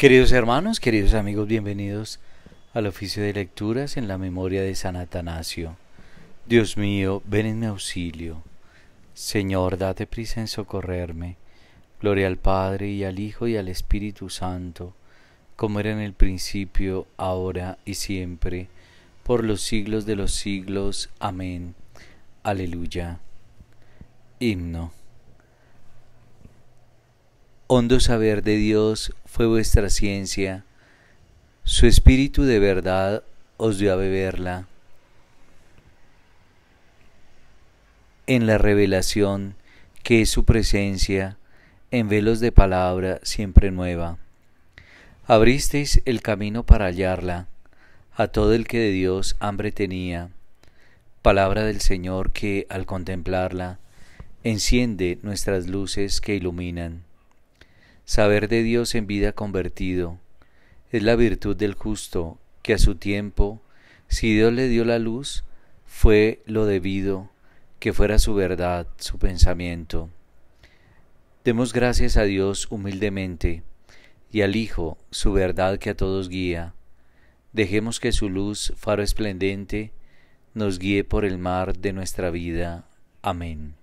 Queridos hermanos, queridos amigos, bienvenidos al oficio de lecturas en la memoria de San Atanasio. Dios mío, ven en mi auxilio. Señor, date prisa en socorrerme. Gloria al Padre y al Hijo y al Espíritu Santo, como era en el principio, ahora y siempre, por los siglos de los siglos. Amén. Aleluya. Himno hondo saber de Dios fue vuestra ciencia, su espíritu de verdad os dio a beberla. En la revelación, que es su presencia, en velos de palabra siempre nueva. Abristeis el camino para hallarla, a todo el que de Dios hambre tenía. Palabra del Señor que, al contemplarla, enciende nuestras luces que iluminan saber de Dios en vida convertido. Es la virtud del justo, que a su tiempo, si Dios le dio la luz, fue lo debido, que fuera su verdad, su pensamiento. Demos gracias a Dios humildemente, y al Hijo, su verdad que a todos guía. Dejemos que su luz, faro esplendente, nos guíe por el mar de nuestra vida. Amén.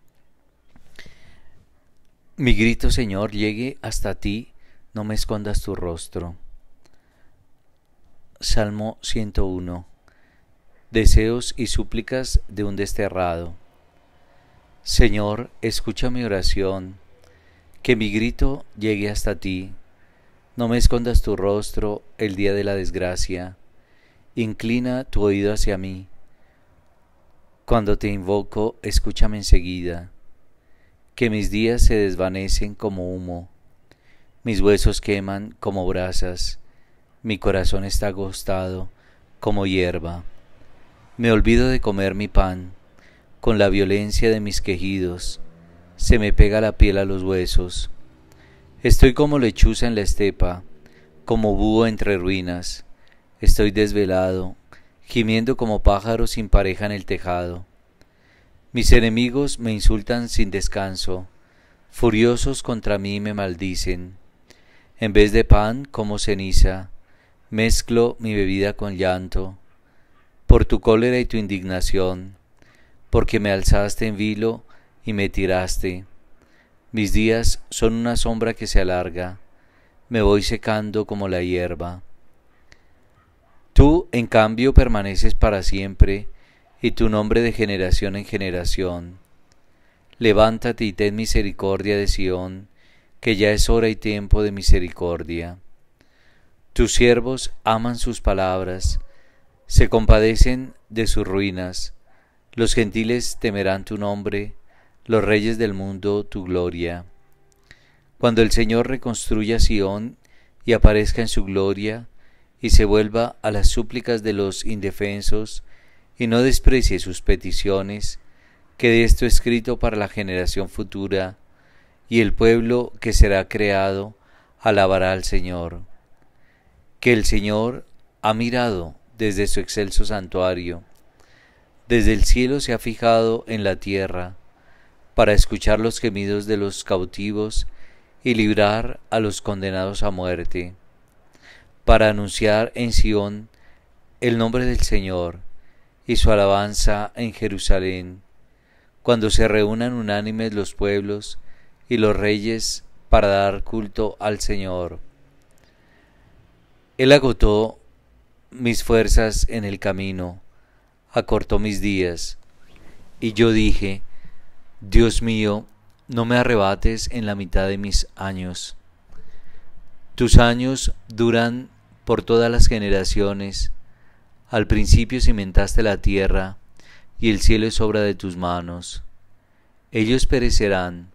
Mi grito, Señor, llegue hasta ti, no me escondas tu rostro. Salmo 101. Deseos y súplicas de un desterrado. Señor, escucha mi oración, que mi grito llegue hasta ti. No me escondas tu rostro el día de la desgracia. Inclina tu oído hacia mí. Cuando te invoco, escúchame enseguida que mis días se desvanecen como humo, mis huesos queman como brasas, mi corazón está agostado como hierba. Me olvido de comer mi pan, con la violencia de mis quejidos, se me pega la piel a los huesos. Estoy como lechuza en la estepa, como búho entre ruinas, estoy desvelado, gimiendo como pájaro sin pareja en el tejado. Mis enemigos me insultan sin descanso, furiosos contra mí me maldicen. En vez de pan como ceniza, mezclo mi bebida con llanto, por tu cólera y tu indignación, porque me alzaste en vilo y me tiraste. Mis días son una sombra que se alarga, me voy secando como la hierba. Tú, en cambio, permaneces para siempre, y tu nombre de generación en generación. Levántate y ten misericordia de Sión, que ya es hora y tiempo de misericordia. Tus siervos aman sus palabras, se compadecen de sus ruinas. Los gentiles temerán tu nombre, los reyes del mundo tu gloria. Cuando el Señor reconstruya Sión y aparezca en su gloria, y se vuelva a las súplicas de los indefensos, y no desprecie sus peticiones, que de esto escrito para la generación futura, y el pueblo que será creado alabará al Señor. Que el Señor ha mirado desde su excelso santuario, desde el cielo se ha fijado en la tierra, para escuchar los gemidos de los cautivos y librar a los condenados a muerte, para anunciar en Sión el nombre del Señor, y su alabanza en Jerusalén, cuando se reúnan unánimes los pueblos y los reyes para dar culto al Señor. Él agotó mis fuerzas en el camino, acortó mis días, y yo dije, Dios mío, no me arrebates en la mitad de mis años. Tus años duran por todas las generaciones, al principio cimentaste la tierra, y el cielo es obra de tus manos. Ellos perecerán,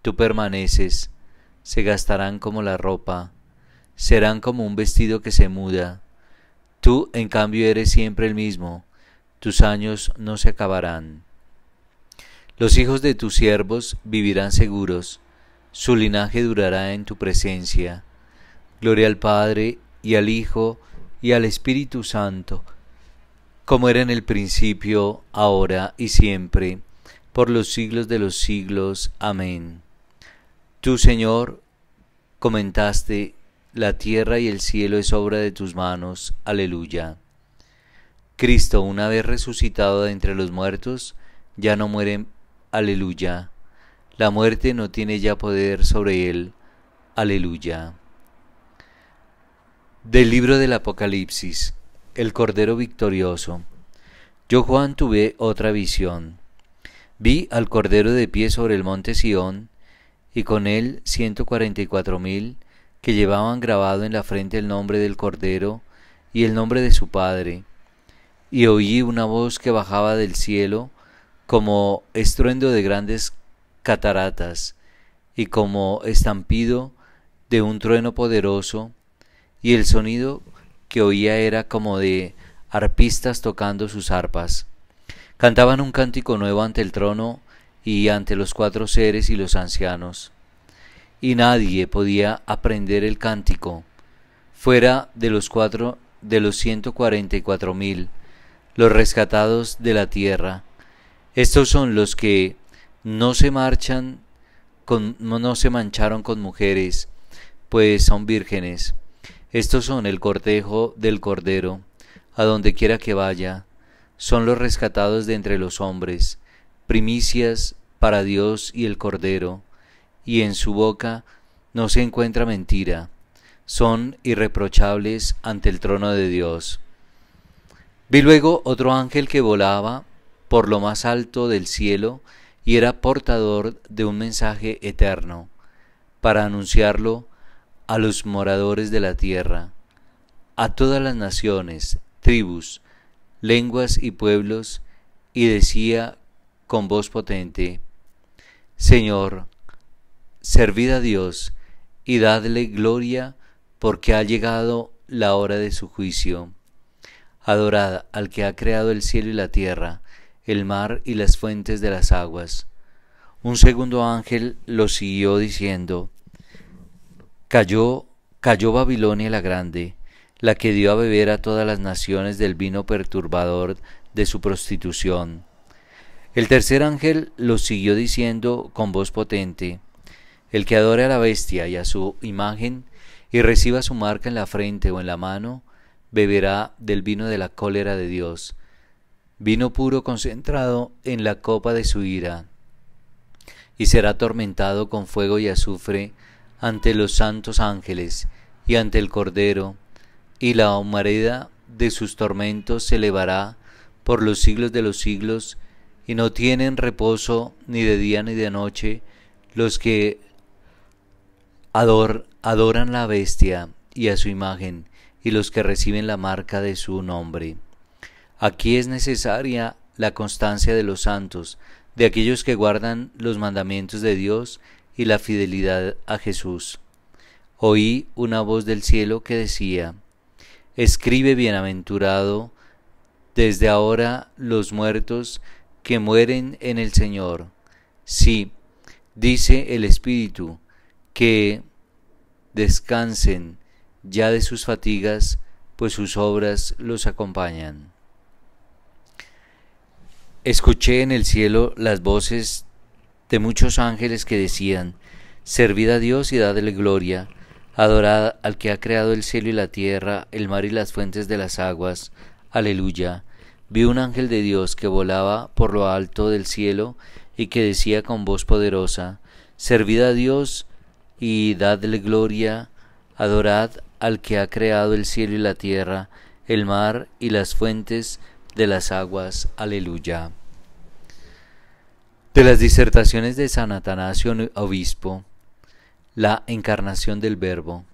tú permaneces, se gastarán como la ropa, serán como un vestido que se muda. Tú, en cambio, eres siempre el mismo, tus años no se acabarán. Los hijos de tus siervos vivirán seguros, su linaje durará en tu presencia. Gloria al Padre, y al Hijo, y al Espíritu Santo, como era en el principio, ahora y siempre, por los siglos de los siglos. Amén. Tú, Señor, comentaste, la tierra y el cielo es obra de tus manos. Aleluya. Cristo, una vez resucitado de entre los muertos, ya no muere. Aleluya. La muerte no tiene ya poder sobre él. Aleluya. Del libro del Apocalipsis, el Cordero Victorioso. Yo Juan tuve otra visión. Vi al Cordero de pie sobre el monte Sión, y con él ciento cuarenta y cuatro mil que llevaban grabado en la frente el nombre del Cordero y el nombre de su Padre. Y oí una voz que bajaba del cielo como estruendo de grandes cataratas y como estampido de un trueno poderoso, y el sonido que oía era como de arpistas tocando sus arpas. Cantaban un cántico nuevo ante el trono y ante los cuatro seres y los ancianos. Y nadie podía aprender el cántico, fuera de los cuatro de los ciento cuarenta y cuatro mil, los rescatados de la tierra. Estos son los que no se marchan no se mancharon con mujeres, pues son vírgenes. Estos son el cortejo del Cordero, a donde quiera que vaya, son los rescatados de entre los hombres, primicias para Dios y el Cordero, y en su boca no se encuentra mentira, son irreprochables ante el trono de Dios. Vi luego otro ángel que volaba por lo más alto del cielo y era portador de un mensaje eterno, para anunciarlo a los moradores de la tierra, a todas las naciones, tribus, lenguas y pueblos, y decía con voz potente, Señor, servid a Dios y dadle gloria porque ha llegado la hora de su juicio. Adorad al que ha creado el cielo y la tierra, el mar y las fuentes de las aguas. Un segundo ángel lo siguió diciendo, Cayó, cayó Babilonia la grande, la que dio a beber a todas las naciones del vino perturbador de su prostitución. El tercer ángel lo siguió diciendo con voz potente, El que adore a la bestia y a su imagen, y reciba su marca en la frente o en la mano, beberá del vino de la cólera de Dios, vino puro concentrado en la copa de su ira, y será atormentado con fuego y azufre ante los santos ángeles y ante el Cordero, y la humareda de sus tormentos se elevará por los siglos de los siglos, y no tienen reposo ni de día ni de noche los que adoran la bestia y a su imagen, y los que reciben la marca de su nombre. Aquí es necesaria la constancia de los santos, de aquellos que guardan los mandamientos de Dios y la fidelidad a Jesús. Oí una voz del cielo que decía, Escribe bienaventurado desde ahora los muertos que mueren en el Señor. Sí, dice el Espíritu, que descansen ya de sus fatigas, pues sus obras los acompañan. Escuché en el cielo las voces de muchos ángeles que decían, Servid a Dios y dadle gloria, adorad al que ha creado el cielo y la tierra, el mar y las fuentes de las aguas, aleluya. Vi un ángel de Dios que volaba por lo alto del cielo y que decía con voz poderosa, Servid a Dios y dadle gloria, adorad al que ha creado el cielo y la tierra, el mar y las fuentes de las aguas. Aleluya. De las disertaciones de San Atanasio Obispo, la encarnación del Verbo.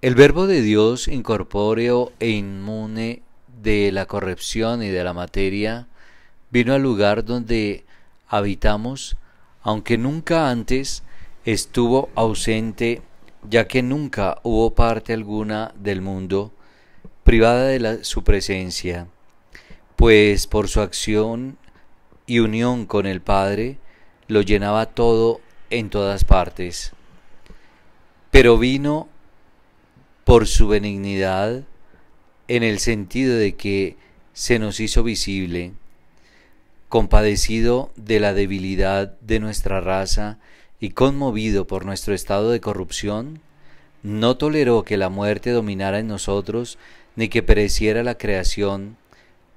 El Verbo de Dios, incorpóreo e inmune de la corrupción y de la materia, vino al lugar donde habitamos, aunque nunca antes estuvo ausente, ya que nunca hubo parte alguna del mundo privada de su presencia, pues por su acción y unión con el Padre lo llenaba todo en todas partes. Pero vino por su benignidad en el sentido de que se nos hizo visible, compadecido de la debilidad de nuestra raza y conmovido por nuestro estado de corrupción, no toleró que la muerte dominara en nosotros ni que pereciera la creación,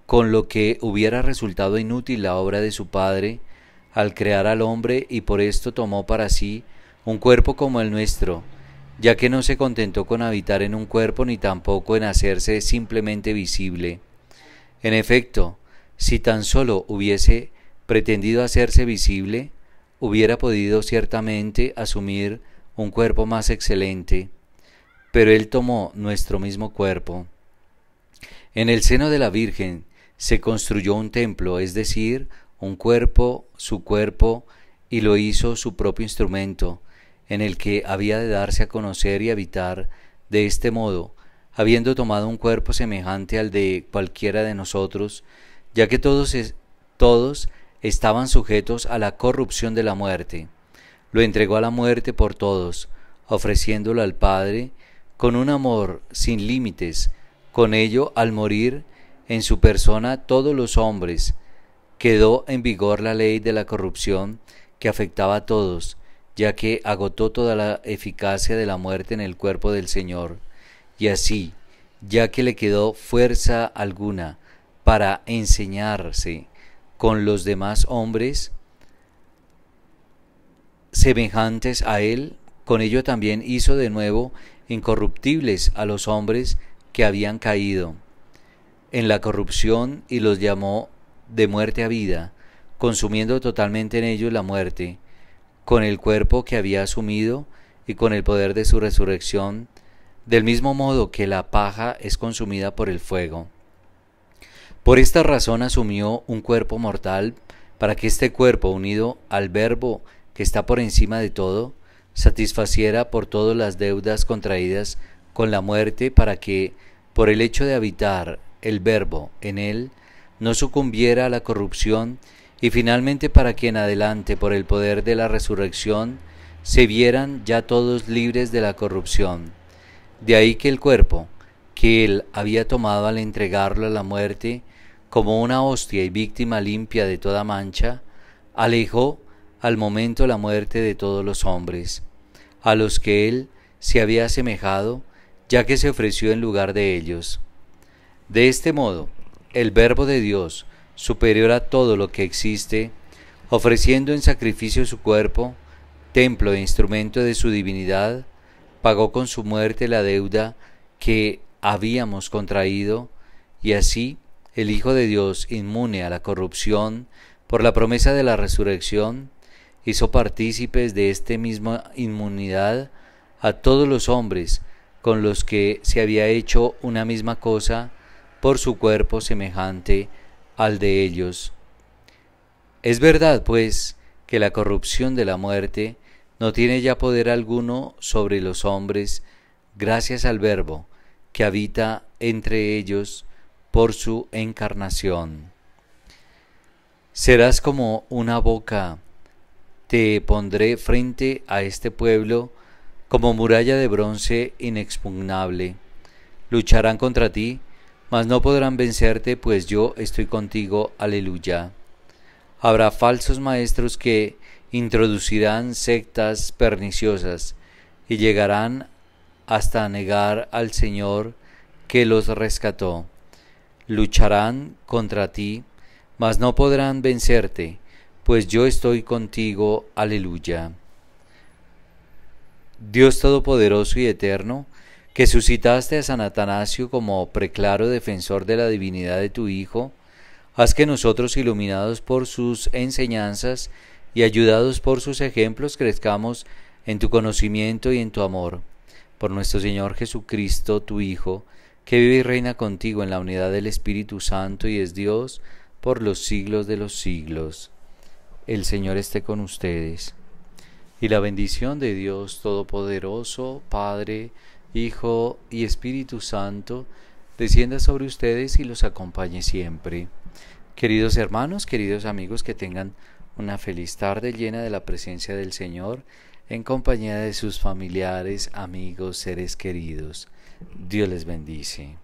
con lo que hubiera resultado inútil la obra de su padre al crear al hombre y por esto tomó para sí un cuerpo como el nuestro, ya que no se contentó con habitar en un cuerpo ni tampoco en hacerse simplemente visible. En efecto, si tan solo hubiese pretendido hacerse visible, hubiera podido ciertamente asumir un cuerpo más excelente, pero él tomó nuestro mismo cuerpo. En el seno de la Virgen se construyó un templo, es decir, un cuerpo, su cuerpo, y lo hizo su propio instrumento, en el que había de darse a conocer y habitar de este modo, habiendo tomado un cuerpo semejante al de cualquiera de nosotros, ya que todos, todos estaban sujetos a la corrupción de la muerte. Lo entregó a la muerte por todos, ofreciéndolo al Padre, con un amor sin límites, con ello al morir, en su persona todos los hombres, quedó en vigor la ley de la corrupción que afectaba a todos, ya que agotó toda la eficacia de la muerte en el cuerpo del Señor, y así, ya que le quedó fuerza alguna para enseñarse con los demás hombres semejantes a él, con ello también hizo de nuevo incorruptibles a los hombres que habían caído en la corrupción y los llamó de muerte a vida, consumiendo totalmente en ellos la muerte, con el cuerpo que había asumido y con el poder de su resurrección, del mismo modo que la paja es consumida por el fuego. Por esta razón asumió un cuerpo mortal, para que este cuerpo unido al verbo que está por encima de todo, satisfaciera por todas las deudas contraídas con la muerte, para que, por el hecho de habitar el Verbo en él, no sucumbiera a la corrupción, y finalmente para que en adelante por el poder de la resurrección se vieran ya todos libres de la corrupción. De ahí que el cuerpo, que él había tomado al entregarlo a la muerte, como una hostia y víctima limpia de toda mancha, alejó al momento la muerte de todos los hombres, a los que él se había asemejado, ya que se ofreció en lugar de ellos. De este modo, el Verbo de Dios, superior a todo lo que existe, ofreciendo en sacrificio su cuerpo, templo e instrumento de su divinidad, pagó con su muerte la deuda que habíamos contraído, y así el Hijo de Dios, inmune a la corrupción por la promesa de la resurrección, hizo partícipes de esta misma inmunidad a todos los hombres con los que se había hecho una misma cosa, por su cuerpo semejante al de ellos. Es verdad, pues, que la corrupción de la muerte no tiene ya poder alguno sobre los hombres, gracias al Verbo que habita entre ellos por su encarnación. Serás como una boca, te pondré frente a este pueblo como muralla de bronce inexpugnable. Lucharán contra ti, mas no podrán vencerte, pues yo estoy contigo. Aleluya. Habrá falsos maestros que introducirán sectas perniciosas y llegarán hasta negar al Señor que los rescató. Lucharán contra ti, mas no podrán vencerte, pues yo estoy contigo. Aleluya. Dios Todopoderoso y Eterno, que suscitaste a San Atanasio como preclaro defensor de la divinidad de tu Hijo, haz que nosotros, iluminados por sus enseñanzas y ayudados por sus ejemplos, crezcamos en tu conocimiento y en tu amor. Por nuestro Señor Jesucristo, tu Hijo, que vive y reina contigo en la unidad del Espíritu Santo y es Dios por los siglos de los siglos. El Señor esté con ustedes. Y la bendición de Dios Todopoderoso, Padre, Hijo y Espíritu Santo, descienda sobre ustedes y los acompañe siempre. Queridos hermanos, queridos amigos, que tengan una feliz tarde llena de la presencia del Señor en compañía de sus familiares, amigos, seres queridos. Dios les bendice.